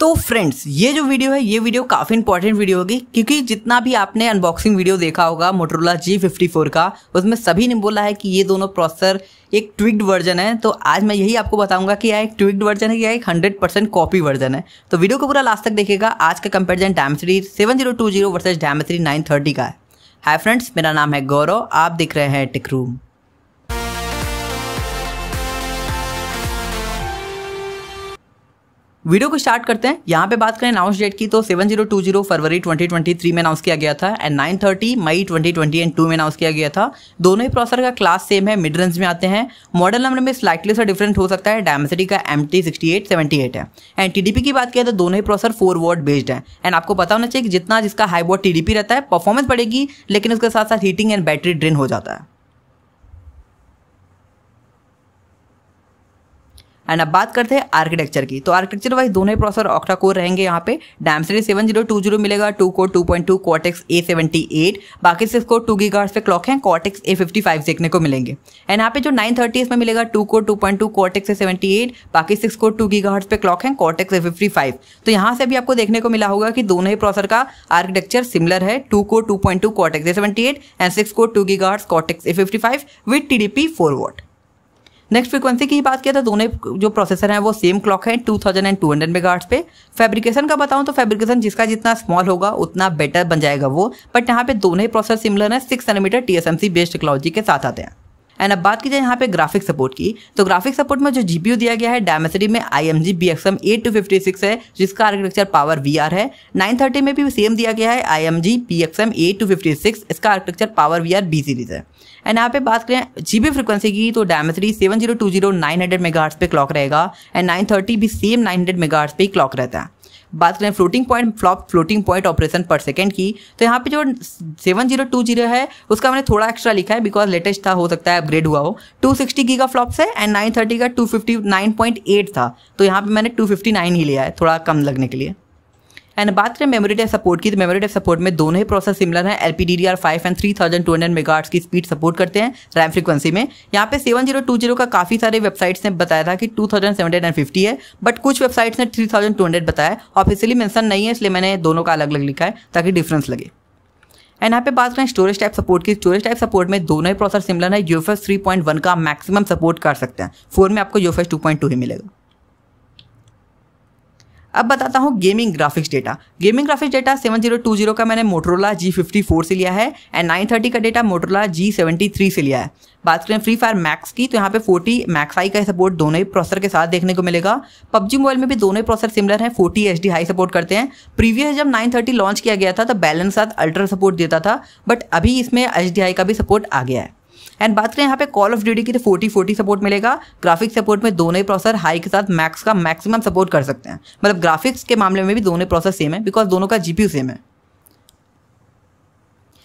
तो फ्रेंड्स ये जो वीडियो है ये वीडियो काफ़ी इंपॉर्टेंट वीडियो होगी क्योंकि जितना भी आपने अनबॉक्सिंग वीडियो देखा होगा मोटरोला जी फिफ्टी फोर का उसमें सभी ने बोला है कि ये दोनों प्रोसेसर एक ट्विक्ड वर्जन है तो आज मैं यही आपको बताऊंगा कि यह एक ट्विक्ड वर्जन है या एक हंड्रेड परसेंट कॉपी वर्जन है तो वीडियो को पूरा लास्ट तक देखेगा आज का comparison Dimensity seven zero two zero versus Dimensity nine thirty का है हाय फ्रेंड्स मेरा नाम है गौरव आप देख रहे हैं टिक रूम वीडियो को स्टार्ट करते हैं यहाँ पे बात करें अनाउंस डेट की तो 7020 फरवरी 2023 में अनाउंस किया गया था एंड 930 मई एंड टू में अनाउंस किया गया था दोनों ही प्रोसेसर का क्लास सेम है मिड रेंज में आते हैं मॉडल नंबर में स्लाइटली सा डिफरेंट हो सकता है डायमेसिटी का एम टी है एंड टी की बात किया तो दोनों ही प्रोसेसर फोर वोट बेस्ड है एंड आपको पता होना चाहिए कि जितना जिसका हाई वोट टी रहता है परफॉर्मेंस बढ़ेगी लेकिन उसके साथ साथ हीटिंग एंड बैटरी ड्रेन हो जाता है एंड अब बात करते हैं आर्किटेक्चर की तो आर्किटेक्चर वाइज दोनों ही प्रोसेसर ऑक्टा कोर रहेंगे यहाँ पे Dimensity seven zero two zero मिलेगा two core two point two Cortex A seventy eight बाकी सिर्फ कोर टू गी पे क्लॉक है कॉटेक्स ए फिफ्टी फाइव देखने को मिलेंगे एंड यहाँ पे जो नाइन थर्टी इसमें मिलेगा two core two point two Cortex A seventy eight बाकी six core two gigahertz पे क्लॉक है कॉटेक्स ए फिफ्टी फाइव तो यहाँ से भी आपको देखने को मिला होगा कि दोनों ही प्रोसेसर का आर्किटेक्चर सिमिलर है two core two point two Cortex A seventy eight and six core two gigahertz Cortex A fifty five with T D P four watt next frequency की बात किया तो दोनों जो प्रोसेसर हैं वो सेम क्लॉक है two thousand and two hundred mega पे फैब्रिकेशन का बताऊँ तो फैब्रिकेशन जिसका जितना स्मॉल होगा उतना बेटर बन जाएगा वो बट यहाँ पे दोनों ही प्रोसेसर सिमिलर है six nanometer T S M C based technology के साथ आते हैं एंड अब बात की जाए यहाँ पे ग्राफिक सपोर्ट की तो ग्राफिक सपोर्ट में जो जीपीयू दिया गया है डायमेसिटी में I M G B X M eight two fifty six है जिसका आर्किटेक्चर पावर वी आर है नाइन थर्टी में भी सेम दिया गया है I M G B X M eight two fifty six इसका architecture power V R B series है एंड यहाँ पे बात करें जीबी फ्रीक्वेंसी की तो Dimensity seven zero two zero nine hundred mega पे क्लॉक रहेगा एंड नाइन थर्टी भी सेम नाइन हंड्रेड मेगा पे क्लॉक रहता है बात करें floating point flop floating point operation per second की तो यहाँ पे जो सेवन जीरो टू जीरो है उसका मैंने थोड़ा एक्स्ट्रा लिखा है बिकॉज लेटेस्ट था हो सकता है अपग्रेड हुआ हो टू सिक्सटी की का फ्लॉप्स है एंड नाइन थर्टी का two fifty nine point eight था तो यहाँ पे मैंने टू फिफ्टी नाइन ही लिया है थोड़ा कम लगने के लिए एंड बात करें मेमोरी टाइप सपोर्ट की तो मेमोरी टाइप सपोर्ट में दोनों ही प्रोसेस सिमिलर है L P D D R five and three thousand two hundred मेगाट्स की स्पीड सपोर्ट करते हैं रैम फ्रीक्वेंसी में यहाँ पे सेवन जीरो टू जीरो का काफी सारे वेबसाइट्स ने बताया था कि two thousand seven hundred and fifty है बट कुछ वेबसाइट्स ने थ्री थाउजेंड टू हंड्रेड बताया ऑफिशियली मेंशन नहीं है इसलिए मैंने दोनों का अलग अलग लिखा है ताकि डिफरेंस लगे एंड यहाँ पे बात करें स्टोरेज टाइप सपोर्ट की स्टोरेज टाइप सपोर्ट में दोनों ही प्रोसेसर सिमिलर है यूएफएस वन का मैक्सिमम सपोर्ट कर सकते हैं फोर में आपको यूएफएस टू ही मिलेगा अब बताता हूँ gaming graphics data gaming graphics data 7020 का मैंने मोटरोला G54 से लिया है एंड 930 का डेटा मोटरोला G73 से लिया है बात करें फ्री फायर मैक्स की तो यहाँ पे 40 मैक्स आई का सपोर्ट दोनों ही प्रोसेसर के साथ देखने को मिलेगा पबजी मोबाइल में भी दोनों ही प्रोसेसर सिमिलर हैं 40 एच हाई सपोर्ट करते हैं प्रीवियस जब 930 लॉन्च किया गया था तो बैलेंस साथ अल्ट्रा सपोर्ट देता था बट अभी इसमें एच हाई का भी सपोर्ट आ गया है एंड बात करें यहाँ पे कॉल ऑफ ड्यूटी की तो फोर्टी फोर्टी सपोर्ट मिलेगा ग्राफिक्स सपोर्ट में दोनों ही प्रोसेसर हाई के साथ मैक्स का मैक्सिमम सपोर्ट कर सकते हैं मतलब ग्राफिक्स के मामले में भी दोनों प्रोसेस सेम है बिकॉज दोनों का जीपीयू सेम है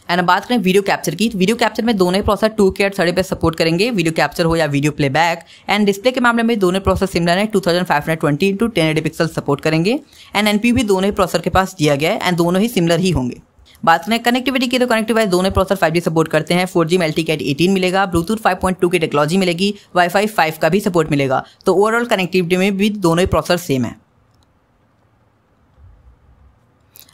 एंड बात करें वीडियो कैप्चर की वीडियो कैप्चर में दोनों प्रोसेसर टू के सड़े पे सपोर्ट करेंगे वीडियो कैप्चर हो या वीडियो प्लेबैक एंड डिस्प्ले के मामले में दोनों प्रोसेसर सिमिलर है two thousand five hundred twenty into ten pixel support करेंगे एंड एनपी भी दोनों ही प्रोसेसर के पास दिया गया है एंड दोनों ही सिमिलर ही होंगे बात करें कनेक्टिविटी की तो कनेक्टिविटी दोनों प्रोसेसर फाइव सपोर्ट करते हैं फोर जी में कैट एटीन मिलेगा ब्लूटूथ फाइव पॉइंट टू की टेक्नोलॉजी मिलेगी वाईफाई फाइव का भी सपोर्ट मिलेगा तो ओवरऑल कनेक्टिविटी में भी दोनों ही प्रोसेसर सेम है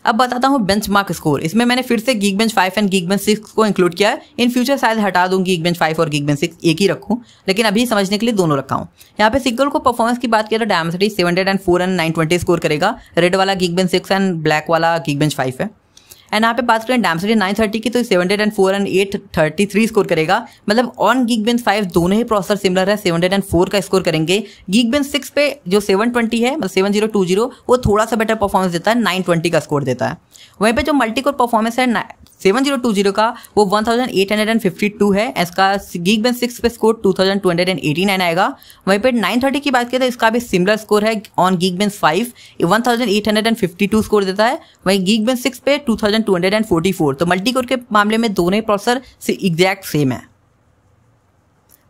अब बताता हूँ बेंच मार्क स्कोर इसमें मैंने फिर से Geekbench five and Geekbench six को इंक्लूड किया है इन फ्यूचर शायद हटा दूँ गीक बेंच फाइव और गीक बेंच सिक्स एक ही रखूँ लेकिन अभी समझने के लिए दोनों रखा हूँ यहाँ पे सिग्नल को परफॉर्मेंस की बात किया तो Dimensity seven hundred and four and nine twenty score करेगा रेड वाला Geekbench six and black वाला गीक बेंच फाइव है एंड यहाँ पे बात करें डैमसडी नाइन थर्टी की तो seven hundred and four and eight thirty three score करेगा मतलब ऑन गीक बेंस फाइव दोनों ही प्रोसेसर सिमिलर है सेवन हंड्रेड एंड फोर का स्कोर करेंगे गीक बेंस सिक्स पे जो सेवन ट्वेंटी है मतलब सेवन जीरो टू जीरो वो थोड़ा सा बेटर परफॉर्मेंस देता है नाइन ट्वेंटी का स्कोर देता है वहीं पर जो मल्टी कोर परफॉर्मेंस है सेवन जीरो टू जीरो का वो one thousand eight hundred and fifty two है इसका गीक बेन सिक्स पे score two thousand two hundred and eighty nine आएगा वहीं पर नाइन थर्टी की बात करें तो इसका भी सिमिलर स्कोर है on Geekbench five one thousand eight hundred and fifty two score देता है वहीं गीक बेन सिक्स पे two thousand two hundred and forty four तो मल्टी कोर के मामले में दोनों प्रोसेसर एग्जैक्ट सेम है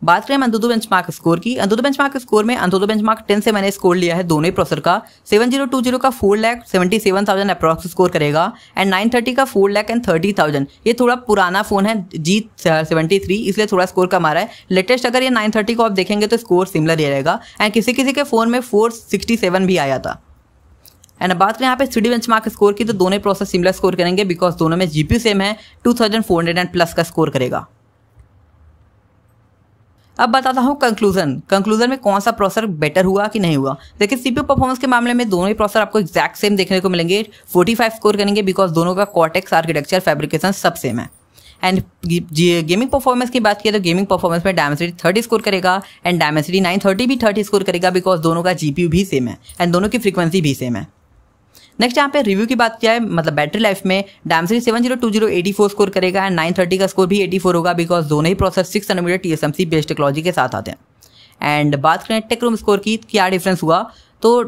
बात करें अंधुदो मार्क स्कोर की अंधुदो बेंचमार्क स्कोर में अंधुदो मार्क टेन से मैंने स्कोर लिया है दोनों ही प्रोसेसर का सेवन जीरो टू जीरो का four lakh seventy seven thousand approx score करेगा एंड नाइन थर्टी का four lakh and thirty thousand ये थोड़ा पुराना फोन है जी सेवेंटी थ्री इसलिए थोड़ा स्कोर कम आ रहा है लेटेस्ट अगर ये नाइन थर्टी को आप देखेंगे तो स्कोर सिमिलर ही रहेगा एंड किसी किसी के फोन में फोर सिक्सटी सेवन भी आया था एंड बात करें यहाँ पे थ्री बेंच मार्क स्कोर की तो दोनों प्रोसेस सिमिलर स्कोर करेंगे बिकॉज दोनों में जीपी सेम है two thousand four hundred and plus का स्कोर करेगा अब बताता हूँ कंक्लूजन कंक्लूजन में कौन सा प्रोसेसर बेटर हुआ कि नहीं हुआ देखिए सीपीयू परफॉर्मेंस के मामले में दोनों ही प्रोसेसर आपको एक्जैक्ट सेम देखने को मिलेंगे 45 स्कोर करेंगे बिकॉज दोनों का कॉटेक्स आर्किटेक्चर फैब्रिकेशन सब सेम है एंड गेमिंग परफॉर्मेंस की बात की तो गेमिंग परफॉर्मेंस में डायमेसिटी थर्टी स्कोर करेगा एंड डायमेसिटी नाइन थर्टी भी थर्टी स्कोर करेगा बिकॉज दोनों का जीपीयू भी सेम है एंड दोनों की फ्रीक्वेंसी भी सेम है नेक्स्ट यहाँ पे रिव्यू की बात किया है मतलब बैटरी लाइफ में Dimensity seven zero two zero eighty four score करेगा एंड नाइन थर्टी का स्कोर भी एटी फोर होगा बिकॉज दोनों ही process six nanometer T S M C based technology के साथ आते हैं एंड बात करें टेक रूम स्कोर की क्या डिफरेंस हुआ तो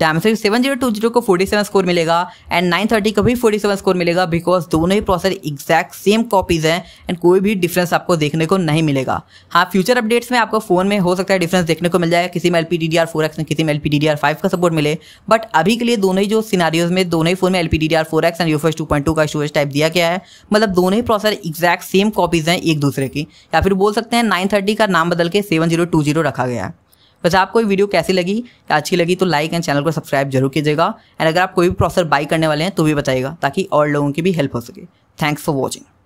Dimensity seven zero two zero को फोर्टी सेवन स्कोर मिलेगा एंड नाइन थर्टी को भी फोर्टी सेवन स्कोर मिलेगा बिकॉज दोनों ही प्रोसेसर एग्जैक्ट सेम कॉपीज़ हैं एंड कोई भी डिफरेंस आपको देखने को नहीं मिलेगा हाँ फ्यूचर अपडेट्स में आपको फोन में हो सकता है डिफरेंस देखने को मिल जाएगा किसी में L P D D R four X में किसी में L P D D R five का सपोर्ट मिले बट अभी के लिए दोनों ही जो सिनारियोज में दोनों ही फोन में L P D D R four X and U UFS two point two का स्टोरेज टाइप दिया गया है मतलब दोनों ही प्रोसेसर एग्जैक्ट सेम कॉपीज़ हैं एक दूसरे की या फिर बोल सकते हैं नाइन थर्टी का नाम बदल के सेवन जीरो टू जीरो रखा गया है वैसे आपको ये वीडियो कैसी लगी अच्छी लगी तो लाइक एंड चैनल को सब्सक्राइब जरूर कीजिएगा एंड अगर आप कोई भी प्रोसेसर बाई करने वाले हैं तो भी बताइएगा ताकि और लोगों की भी हेल्प हो सके थैंक्स फॉर वॉचिंग